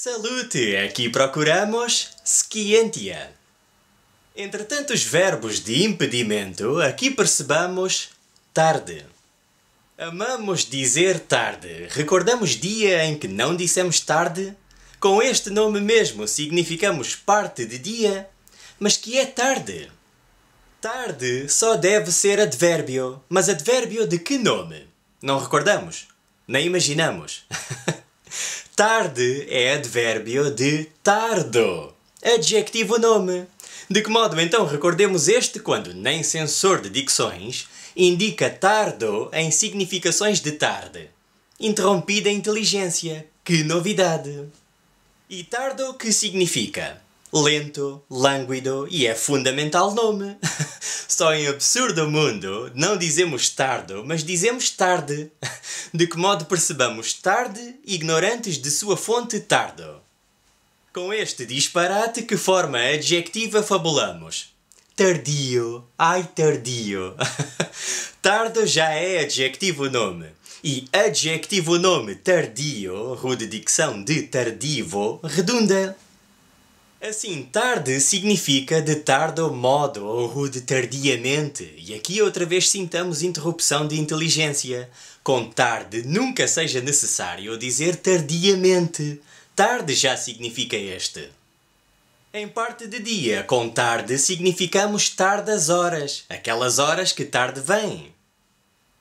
Salute! Aqui procuramos scientia. Entre tantos verbos de impedimento, aqui percebamos tarde. Amamos dizer tarde. Recordamos dia em que não dissemos tarde? Com este nome mesmo significamos parte de dia, mas que é tarde. Tarde só deve ser advérbio, mas advérbio de que nome? Não recordamos, nem imaginamos. Tarde é advérbio de tardo, adjetivo nome. De que modo então recordemos este quando nem sensor de dicções indica tardo em significações de tarde? Interrompida inteligência, que novidade! E tardo que significa? Lento, lânguido e é fundamental nome. Só em absurdo mundo não dizemos tardo, mas dizemos tarde de que modo percebamos tarde, ignorantes de sua fonte tardo. Com este disparate que forma adjetiva fabulamos. Tardio, ai tardio. tardo já é adjetivo nome. E adjetivo nome tardio, rude dicção de tardivo, redunda Assim, tarde significa de tardo modo ou de tardiamente, e aqui outra vez sintamos interrupção de inteligência. Com tarde nunca seja necessário dizer tardiamente. Tarde já significa este. Em parte de dia, com tarde significamos tardas horas, aquelas horas que tarde vêm.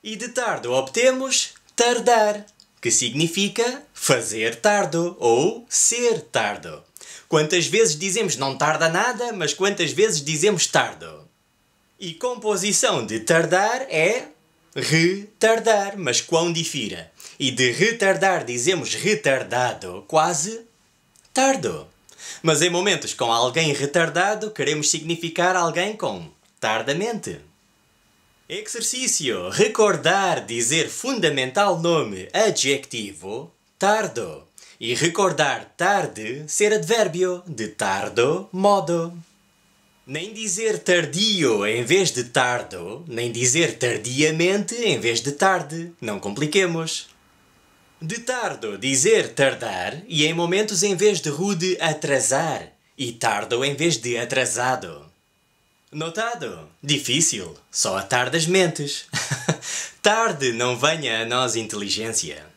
E de tarde obtemos tardar, que significa fazer tardo ou ser tardo. Quantas vezes dizemos não tarda nada, mas quantas vezes dizemos tardo? E composição de tardar é retardar, mas quão difira. E de retardar dizemos retardado, quase tardo. Mas em momentos com alguém retardado, queremos significar alguém com tardamente. Exercício: recordar dizer fundamental nome adjetivo tardo. E recordar tarde ser advérbio de tardo modo. Nem dizer tardio em vez de tardo, nem dizer tardiamente em vez de tarde. Não compliquemos. De tardo, dizer tardar, e em momentos em vez de rude, atrasar, e tardo em vez de atrasado. Notado? Difícil. Só atarda as mentes. Tarde não venha a nós inteligência.